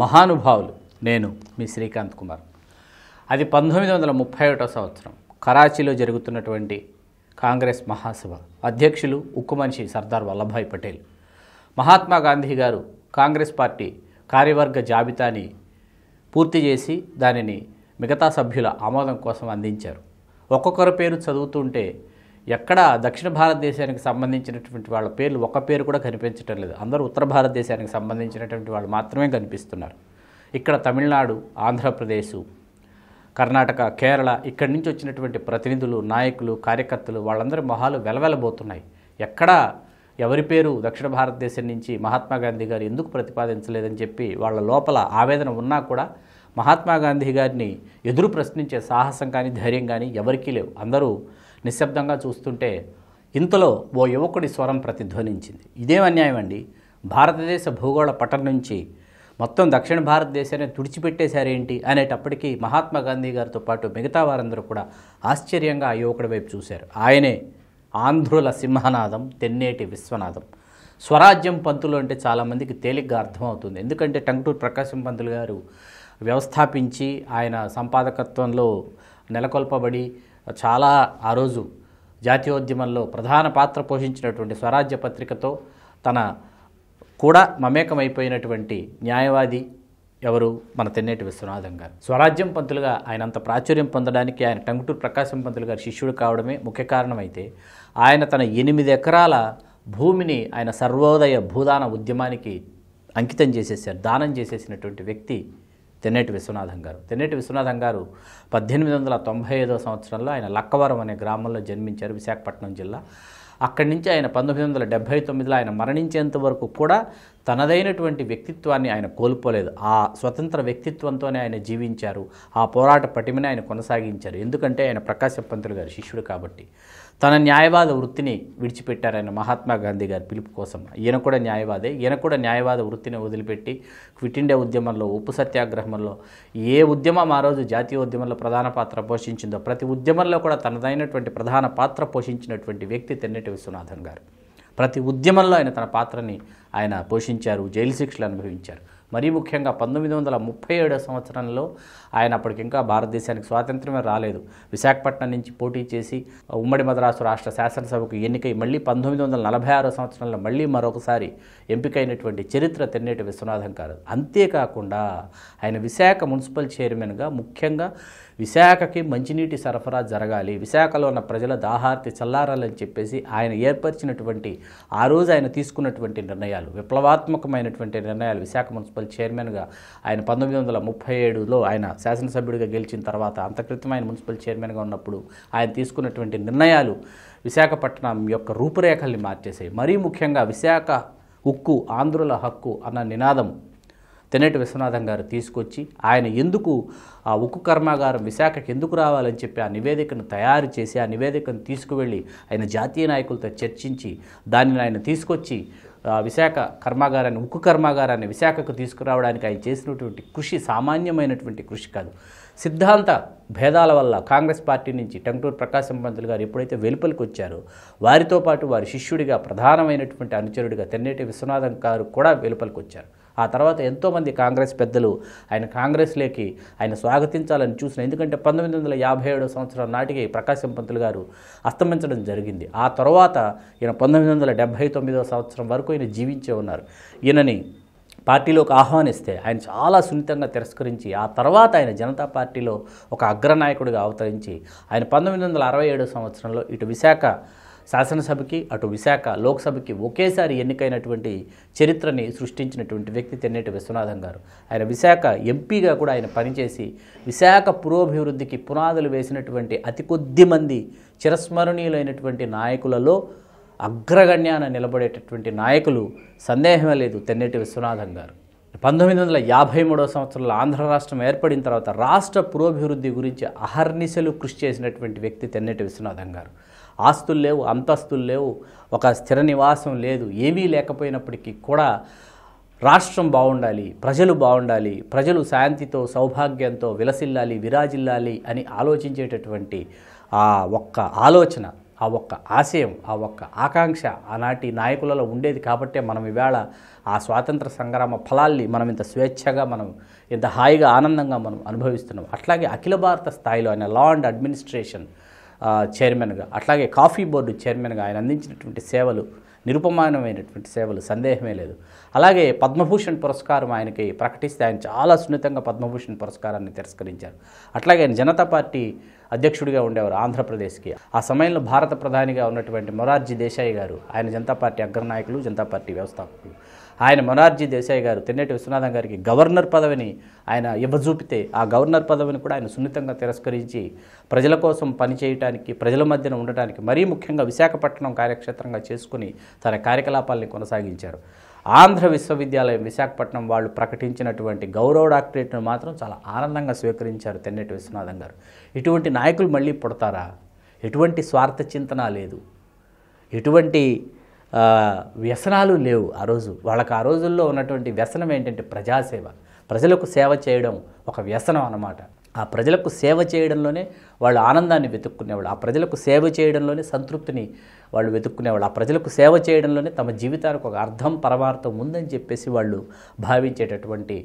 మహానుభావులు నేను మీ శ్రీకాంత్ కుమార్ అది పంతొమ్మిది వందల ముప్పై ఒకటో సంవత్సరం కరాచీలో జరుగుతున్నటువంటి కాంగ్రెస్ మహాసభ అధ్యక్షులు ఉక్కుమనిషి సర్దార్ వల్లభాయ్ పటేల్ మహాత్మా గాంధీ గారు కాంగ్రెస్ పార్టీ కార్యవర్గ జాబితాని పూర్తి చేసి దానిని మిగతా సభ్యుల ఆమోదం కోసం అందించారు ఒక్కొక్కరు పేరు చదువుతుంటే ఎక్కడ దక్షిణ భారతదేశానికి సంబంధించినటువంటి వాళ్ళ పేర్లు ఒక పేరు కూడా కనిపించటం లేదు అందరూ ఉత్తర భారతదేశానికి సంబంధించినటువంటి వాళ్ళు మాత్రమే కనిపిస్తున్నారు ఇక్కడ తమిళనాడు ఆంధ్రప్రదేశ్ కర్ణాటక కేరళ ఇక్కడి నుంచి వచ్చినటువంటి ప్రతినిధులు నాయకులు కార్యకర్తలు వాళ్ళందరి మొహాలు వెలవెలబోతున్నాయి ఎక్కడ ఎవరి పేరు దక్షిణ భారతదేశం నుంచి మహాత్మా గాంధీ గారు ఎందుకు ప్రతిపాదించలేదని చెప్పి వాళ్ళ లోపల ఆవేదన ఉన్నా కూడా మహాత్మా గాంధీ గారిని ఎదురు ప్రశ్నించే సాహసం కానీ ధైర్యం కానీ ఎవరికీ లేవు అందరూ నిశ్శబ్దంగా చూస్తుంటే ఇంతలో ఓ యువకుడి స్వరం ప్రతిధ్వనించింది ఇదేం అన్యాయం అండి భారతదేశ భూగోళ పటం నుంచి మొత్తం దక్షిణ భారతదేశాన్ని తుడిచిపెట్టేశారేంటి అనేటప్పటికీ మహాత్మా గాంధీ గారితో పాటు మిగతా వారందరూ కూడా ఆశ్చర్యంగా ఆ యువకుడి వైపు చూశారు ఆయనే ఆంధ్రుల సింహనాదం తెన్నేటి విశ్వనాథం స్వరాజ్యం పంతులు అంటే చాలామందికి తేలిగ్గా అర్థమవుతుంది ఎందుకంటే టంగుటూరు ప్రకాశం పంతులు గారు వ్యవస్థాపించి ఆయన సంపాదకత్వంలో నెలకొల్పబడి చాలా ఆ రోజు జాతీయోద్యమంలో ప్రధాన పాత్ర పోషించినటువంటి స్వరాజ్య పత్రికతో తన కూడా మమేకమైపోయినటువంటి న్యాయవాది ఎవరు మన తెన్నేటి విశ్వనాథం గారు స్వరాజ్యం పంతులుగా ఆయన అంత ప్రాచుర్యం పొందడానికి ఆయన టంగుటూరు ప్రకాశం పంతులు గారి శిష్యుడు కావడమే ముఖ్య కారణమైతే ఆయన తన ఎనిమిది ఎకరాల భూమిని ఆయన సర్వోదయ భూదాన ఉద్యమానికి అంకితం చేసేసారు దానం చేసేసినటువంటి వ్యక్తి తెన్నేటి విశ్వనాథం గారు తెన్నేటి విశ్వనాథం గారు పద్దెనిమిది వందల తొంభై ఐదో సంవత్సరంలో ఆయన లక్కవరం అనే గ్రామంలో జన్మించారు విశాఖపట్నం జిల్లా అక్కడి నుంచి ఆయన పంతొమ్మిది వందల డెబ్భై తొమ్మిదిలో ఆయన మరణించేంత వరకు కూడా తనదైనటువంటి వ్యక్తిత్వాన్ని ఆయన కోల్పోలేదు ఆ స్వతంత్ర వ్యక్తిత్వంతోనే ఆయన జీవించారు ఆ పోరాట పటిమని ఆయన కొనసాగించారు ఎందుకంటే ఆయన ప్రకాశ పంతులు గారి శిష్యుడు కాబట్టి తన న్యాయవాద వృత్తిని విడిచిపెట్టారు ఆయన మహాత్మా గాంధీ గారి పిలుపు కోసం ఈయన కూడా న్యాయవాదే ఈయన కూడా న్యాయవాద వృత్తిని వదిలిపెట్టి క్విట్ ఇండియా ఉద్యమంలో ఉప్పు సత్యాగ్రహంలో ఏ ఉద్యమం ఆ రోజు జాతీయ ఉద్యమంలో ప్రధాన పాత్ర పోషించిందో ప్రతి ఉద్యమంలో కూడా తనదైనటువంటి ప్రధాన పాత్ర పోషించినటువంటి వ్యక్తి తెన్నటి విశ్వనాథన్ గారు ప్రతి ఉద్యమంలో ఆయన తన పాత్రని ఆయన పోషించారు జైలు శిక్షలు అనుభవించారు మరీ ముఖ్యంగా పంతొమ్మిది వందల ముప్పై ఏడో సంవత్సరంలో ఆయన అప్పటికింకా భారతదేశానికి స్వాతంత్రమే రాలేదు విశాఖపట్నం నుంచి పోటీ చేసి ఉమ్మడి మద్రాసు రాష్ట్ర శాసనసభకు ఎన్నికై మళ్ళీ పంతొమ్మిది వందల నలభై ఆరో సంవత్సరంలో మళ్ళీ మరొకసారి ఎంపికైనటువంటి చరిత్ర తెన్నేటి విశ్వనాథం కారు అంతేకాకుండా ఆయన విశాఖ మున్సిపల్ చైర్మన్గా ముఖ్యంగా విశాఖకి మంచినీటి సరఫరా జరగాలి విశాఖలో ఉన్న ప్రజల దాహార్తి చల్లారాలని చెప్పేసి ఆయన ఏర్పరిచినటువంటి ఆ రోజు ఆయన తీసుకున్నటువంటి నిర్ణయాలు విప్లవాత్మకమైనటువంటి నిర్ణయాలు విశాఖ మున్సిపల్ చైర్మన్గా ఆయన పంతొమ్మిది వందల ముప్పై ఏడులో ఆయన శాసనసభ్యుడిగా గెలిచిన తర్వాత అంతకృతం ఆయన మున్సిపల్ చైర్మన్గా ఉన్నప్పుడు ఆయన తీసుకున్నటువంటి నిర్ణయాలు విశాఖపట్నం యొక్క రూపురేఖల్ని మార్చేసాయి మరీ ముఖ్యంగా విశాఖ ఉక్కు ఆంధ్రుల హక్కు అన్న నినాదం తెనటి విశ్వనాథం గారు తీసుకొచ్చి ఆయన ఎందుకు ఆ ఉక్కు కర్మాగారం విశాఖకి ఎందుకు రావాలని చెప్పి ఆ నివేదికను తయారు చేసి ఆ నివేదికను తీసుకువెళ్ళి ఆయన జాతీయ నాయకులతో చర్చించి దానిని ఆయన తీసుకొచ్చి విశాఖ కర్మాగారాన్ని ఉక్కు కర్మాగారాన్ని విశాఖకు తీసుకురావడానికి ఆయన చేసినటువంటి కృషి సామాన్యమైనటువంటి కృషి కాదు సిద్ధాంత భేదాల వల్ల కాంగ్రెస్ పార్టీ నుంచి టంగుటూరు ప్రకాశం పంతులు గారు ఎప్పుడైతే వెలుపలికి వచ్చారో వారితో పాటు వారి శిష్యుడిగా ప్రధానమైనటువంటి అనుచరుడిగా తెన్నేటి విశ్వనాథం గారు కూడా వెలుపలికి వచ్చారు ఆ తర్వాత ఎంతోమంది కాంగ్రెస్ పెద్దలు ఆయన కాంగ్రెస్లోకి ఆయన స్వాగతించాలని చూసిన ఎందుకంటే పంతొమ్మిది వందల యాభై ఏడో సంవత్సరం నాటికి ప్రకాశం పంతులు గారు అస్తమించడం జరిగింది ఆ తర్వాత ఈయన పంతొమ్మిది వందల డెబ్భై తొమ్మిదో సంవత్సరం వరకు ఈయన జీవించే ఉన్నారు ఈయనని పార్టీలోకి ఆహ్వానిస్తే ఆయన చాలా సున్నితంగా తిరస్కరించి ఆ తర్వాత ఆయన జనతా పార్టీలో ఒక అగ్రనాయకుడిగా అవతరించి ఆయన పంతొమ్మిది వందల అరవై ఏడో సంవత్సరంలో ఇటు విశాఖ శాసనసభకి అటు విశాఖ లోక్సభకి ఒకేసారి ఎన్నికైనటువంటి చరిత్రని సృష్టించినటువంటి వ్యక్తి తెన్నేటి విశ్వనాథం గారు ఆయన విశాఖ ఎంపీగా కూడా ఆయన పనిచేసి విశాఖ పురోభివృద్ధికి పునాదులు వేసినటువంటి అతి కొద్ది మంది చిరస్మరణీయులైనటువంటి నాయకులలో అగ్రగణ్యాన నిలబడేటటువంటి నాయకులు సందేహమే లేదు తెన్నేటి విశ్వనాథం గారు పంతొమ్మిది వందల యాభై మూడవ సంవత్సరంలో ఆంధ్ర రాష్ట్రం ఏర్పడిన తర్వాత రాష్ట్ర పురోభివృద్ధి గురించి అహర్నిశలు కృషి చేసినటువంటి వ్యక్తి తెన్నెటి విశ్వనాథం గారు ఆస్తులు లేవు అంతస్తులు లేవు ఒక స్థిర నివాసం లేదు ఏమీ లేకపోయినప్పటికీ కూడా రాష్ట్రం బాగుండాలి ప్రజలు బాగుండాలి ప్రజలు శాంతితో సౌభాగ్యంతో విలసిల్లాలి విరాజిల్లాలి అని ఆలోచించేటటువంటి ఆ ఒక్క ఆలోచన ఆ ఒక్క ఆశయం ఆ ఒక్క ఆకాంక్ష ఆనాటి నాయకులలో ఉండేది కాబట్టే మనం ఈవేళ ఆ స్వాతంత్ర సంగ్రామ ఫలాల్ని మనం ఇంత స్వేచ్ఛగా మనం ఇంత హాయిగా ఆనందంగా మనం అనుభవిస్తున్నాం అట్లాగే అఖిల భారత స్థాయిలో ఆయన లా అండ్ అడ్మినిస్ట్రేషన్ చైర్మన్గా అట్లాగే కాఫీ బోర్డు చైర్మన్గా ఆయన అందించినటువంటి సేవలు నిరుపమానమైనటువంటి సేవలు సందేహమే లేదు అలాగే పద్మభూషణ్ పురస్కారం ఆయనకి ప్రకటిస్తే ఆయన చాలా సున్నితంగా పద్మభూషణ్ పురస్కారాన్ని తిరస్కరించారు అట్లాగే ఆయన జనతా పార్టీ అధ్యక్షుడిగా ఉండేవారు ఆంధ్రప్రదేశ్కి ఆ సమయంలో భారత ప్రధానిగా ఉన్నటువంటి మొరార్జీ దేశాయి గారు ఆయన జనతా పార్టీ అగ్రనాయకులు జనతా పార్టీ వ్యవస్థాపకులు ఆయన మొనార్జీ దేశాయ్ గారు తెన్నేటి విశ్వనాథం గారికి గవర్నర్ పదవిని ఆయన ఇవ్వజూపితే ఆ గవర్నర్ పదవిని కూడా ఆయన సున్నితంగా తిరస్కరించి ప్రజల కోసం పనిచేయటానికి ప్రజల మధ్యన ఉండటానికి మరీ ముఖ్యంగా విశాఖపట్నం కార్యక్షేత్రంగా చేసుకుని తన కార్యకలాపాల్ని కొనసాగించారు ఆంధ్ర విశ్వవిద్యాలయం విశాఖపట్నం వాళ్ళు ప్రకటించినటువంటి గౌరవ డాక్టరేట్ను మాత్రం చాలా ఆనందంగా స్వీకరించారు తెన్నేటి విశ్వనాథం గారు ఇటువంటి నాయకులు మళ్ళీ పుడతారా ఎటువంటి స్వార్థ చింతన లేదు ఎటువంటి వ్యసనాలు లేవు ఆ రోజు వాళ్ళకి ఆ రోజుల్లో ఉన్నటువంటి వ్యసనం ఏంటంటే ప్రజాసేవ ప్రజలకు సేవ చేయడం ఒక వ్యసనం అన్నమాట ఆ ప్రజలకు సేవ చేయడంలోనే వాళ్ళు ఆనందాన్ని వెతుక్కునేవాళ్ళు ఆ ప్రజలకు సేవ చేయడంలోనే సంతృప్తిని వాళ్ళు వెతుక్కునేవాళ్ళు ఆ ప్రజలకు సేవ చేయడంలోనే తమ జీవితానికి ఒక అర్థం పరమార్థం ఉందని చెప్పేసి వాళ్ళు భావించేటటువంటి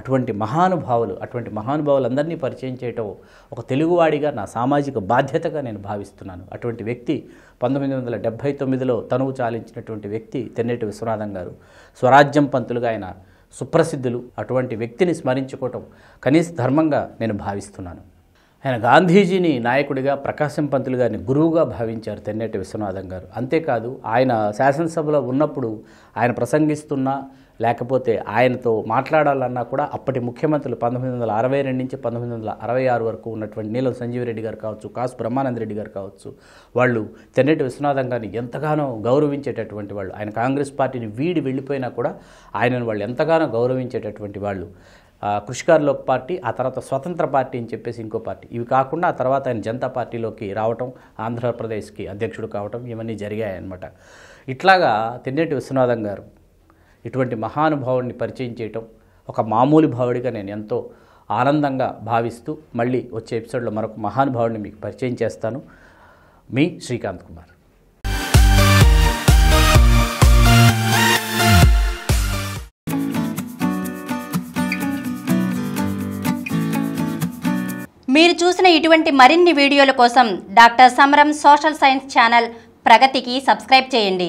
అటువంటి మహానుభావులు అటువంటి మహానుభావులందరినీ పరిచయం చేయటం ఒక తెలుగువాడిగా నా సామాజిక బాధ్యతగా నేను భావిస్తున్నాను అటువంటి వ్యక్తి పంతొమ్మిది వందల డెబ్భై తొమ్మిదిలో తనువు చాలించినటువంటి వ్యక్తి తెన్నేటి విశ్వనాథం గారు స్వరాజ్యం పంతులుగా ఆయన సుప్రసిద్ధులు అటువంటి వ్యక్తిని స్మరించుకోవటం కనీస ధర్మంగా నేను భావిస్తున్నాను ఆయన గాంధీజీని నాయకుడిగా ప్రకాశం పంతులు గారిని గురువుగా భావించారు తెన్నేటి విశ్వనాథం గారు అంతేకాదు ఆయన శాసనసభలో ఉన్నప్పుడు ఆయన ప్రసంగిస్తున్న లేకపోతే ఆయనతో మాట్లాడాలన్నా కూడా అప్పటి ముఖ్యమంత్రులు పంతొమ్మిది వందల అరవై రెండు నుంచి పంతొమ్మిది వందల అరవై ఆరు వరకు ఉన్నటువంటి నీలం సంజీవ్ రెడ్డి గారు కావచ్చు కాసు బ్రహ్మానంద రెడ్డి గారు కావచ్చు వాళ్ళు తెన్నటి విశ్వనాథం గారిని ఎంతగానో గౌరవించేటటువంటి వాళ్ళు ఆయన కాంగ్రెస్ పార్టీని వీడి వెళ్ళిపోయినా కూడా ఆయనను వాళ్ళు ఎంతగానో గౌరవించేటటువంటి వాళ్ళు కృషికారులో పార్టీ ఆ తర్వాత స్వతంత్ర పార్టీ అని చెప్పేసి ఇంకో పార్టీ ఇవి కాకుండా ఆ తర్వాత ఆయన జనతా పార్టీలోకి రావటం ఆంధ్రప్రదేశ్కి అధ్యక్షుడు కావటం ఇవన్నీ జరిగాయన్నమాట ఇట్లాగా తెన్నటి విశ్వనాథం గారు ఇటువంటి మహానుభావుడిని పరిచయం చేయటం ఒక మామూలు భావుడిగా నేను ఎంతో ఆనందంగా భావిస్తూ మళ్ళీ వచ్చే ఎపిసోడ్లో మరొక మహానుభావుడిని మీకు పరిచయం చేస్తాను మీ శ్రీకాంత్ కుమార్ మీరు చూసిన ఇటువంటి మరిన్ని వీడియోల కోసం doctor Samaram social science channel ప్రగతికి సబ్స్క్రైబ్ చేయండి